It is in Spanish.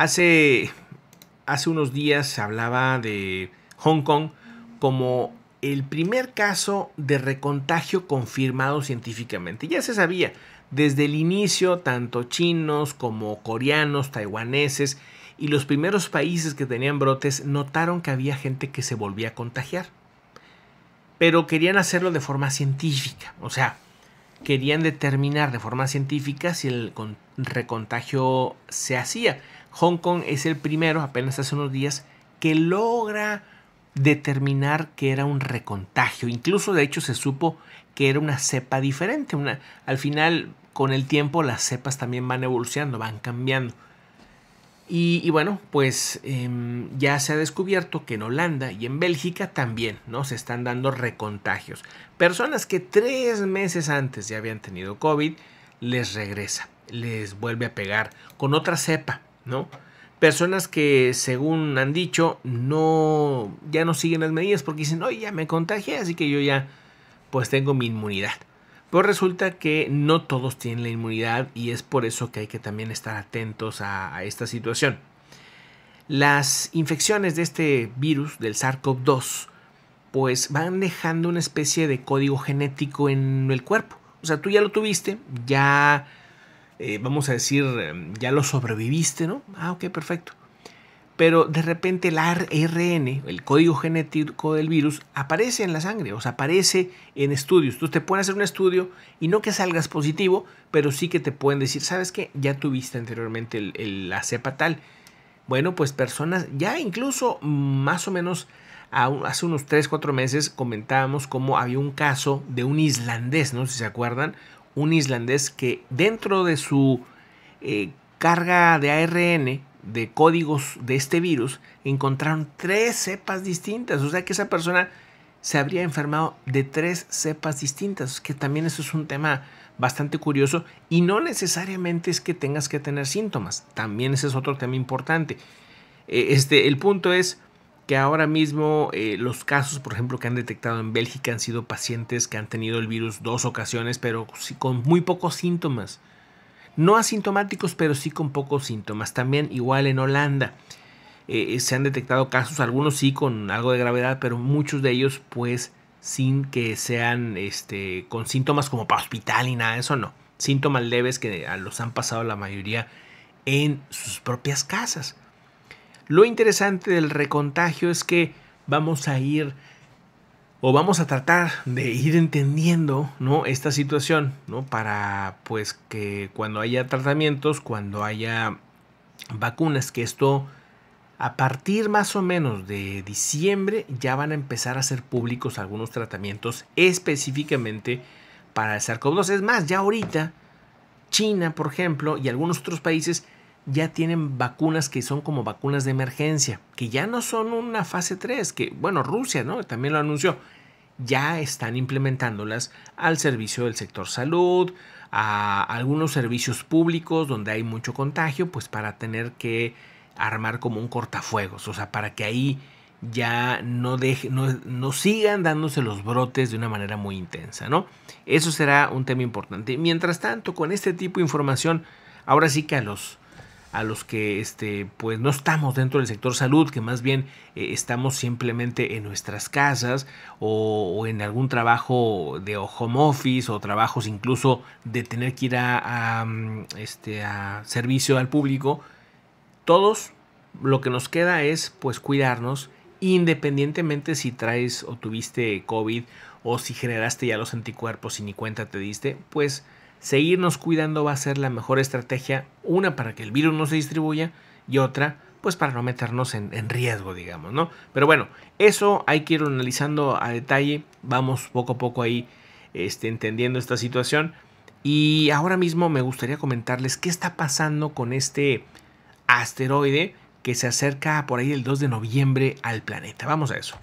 Hace, unos días se hablaba de Hong Kong como el primer caso de recontagio confirmado científicamente. Ya se sabía, desde el inicio, tanto chinos como coreanos, taiwaneses y los primeros países que tenían brotes notaron que había gente que se volvía a contagiar. Pero querían hacerlo de forma científica, o sea, querían determinar de forma científica si el recontagio se hacía. Hong Kong es el primero, apenas hace unos días, que logra determinar que era un recontagio. Incluso de hecho se supo que era una cepa diferente. Una, al final, con el tiempo, las cepas también van evolucionando, van cambiando. Y, bueno, pues em, ya se ha descubierto que en Holanda y en Bélgica también ¿no? se están dando recontagios. Personas que tres meses antes ya habían tenido COVID, les regresa, les vuelve a pegar con otra cepa. Personas que, según han dicho, no, ya no siguen las medidas porque dicen, oye, ya me contagié, así que yo ya, pues tengo mi inmunidad. pues resulta que no todos tienen la inmunidad y es por eso que hay que también estar atentos a, a esta situación. Las infecciones de este virus, del SARS-CoV-2, pues van dejando una especie de código genético en el cuerpo. O sea, tú ya lo tuviste, ya eh, vamos a decir, em, ya lo sobreviviste, ¿no? Ah, ok, perfecto. Pero de repente el ARN, el código genético del virus, aparece en la sangre, o sea, aparece en estudios. Tú te pueden hacer un estudio y no que salgas positivo, pero sí que te pueden decir, ¿sabes qué? Ya tuviste anteriormente el, la cepa tal. Bueno, pues personas, ya incluso más o menos hace unos 3, 4 meses comentábamos cómo había un caso de un islandés, no si se acuerdan, un islandés que dentro de su eh, carga de ARN, de códigos de este virus, encontraron tres cepas distintas. O sea que esa persona se habría enfermado de tres cepas distintas, que también eso es un tema bastante curioso y no necesariamente es que tengas que tener síntomas, también ese es otro tema importante. Eh, este, el punto es, que ahora mismo eh, los casos, por ejemplo, que han detectado en Bélgica han sido pacientes que han tenido el virus dos ocasiones, pero con muy pocos síntomas. No asintomáticos, pero sí con pocos síntomas. También igual en Holanda. Eh, se han detectado casos, algunos sí con algo de gravedad, pero muchos de ellos pues sin que sean este, con síntomas como para hospital y nada, eso no. Síntomas leves que los han pasado la mayoría en sus propias casas. Lo interesante del recontagio es que vamos a ir o vamos a tratar de ir entendiendo esta situación ¿no? para pues que cuando haya tratamientos, cuando haya vacunas, que esto a partir más o menos de diciembre ya van a empezar a ser públicos algunos tratamientos específicamente para el sars Es más, ya ahorita China, por ejemplo, y algunos otros países ya tienen vacunas que son como vacunas de emergencia, que ya no son una fase 3, que bueno, Rusia, ¿no? También lo anunció. Ya están implementándolas al servicio del sector salud, a algunos servicios públicos donde hay mucho contagio, pues para tener que armar como un cortafuegos, o sea, para que ahí ya no, no, no, sigan dándose los brotes de una manera muy intensa, ¿no? Eso será un tema importante. Mientras tanto, con este tipo de información, ahora sí que a los a los que este, pues no estamos dentro del sector salud, que más bien eh, estamos simplemente en nuestras casas o, en algún trabajo de home office o trabajos incluso de tener que ir a, mm, este, a servicio al público, todos lo que nos queda es pues cuidarnos independientemente si traes o tuviste COVID o si generaste ya los anticuerpos y ni cuenta te diste, pues seguirnos cuidando va a ser la mejor estrategia, una para que el virus no se distribuya y otra pues para no meternos en, riesgo, digamos, ¿no? Pero bueno, eso hay que ir analizando a detalle, vamos poco a poco ahí este, entendiendo esta situación y ahora mismo me gustaría comentarles qué está pasando con este asteroide que se acerca por ahí el 2 de noviembre al planeta, vamos a eso.